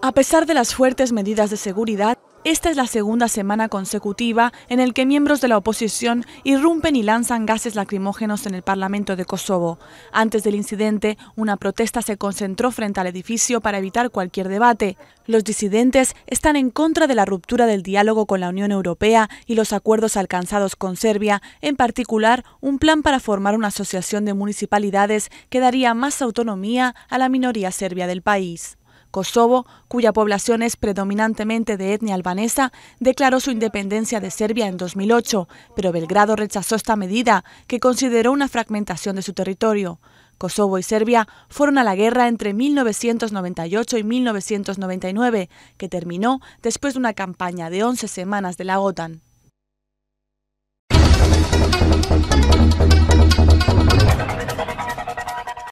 A pesar de las fuertes medidas de seguridad, esta es la segunda semana consecutiva en el que miembros de la oposición irrumpen y lanzan gases lacrimógenos en el Parlamento de Kosovo. Antes del incidente, una protesta se concentró frente al edificio para evitar cualquier debate. Los disidentes están en contra de la ruptura del diálogo con la Unión Europea y los acuerdos alcanzados con Serbia, en particular un plan para formar una asociación de municipalidades que daría más autonomía a la minoría serbia del país. Kosovo, cuya población es predominantemente de etnia albanesa, declaró su independencia de Serbia en 2008, pero Belgrado rechazó esta medida, que consideró una fragmentación de su territorio. Kosovo y Serbia fueron a la guerra entre 1998 y 1999, que terminó después de una campaña de 11 semanas de la OTAN.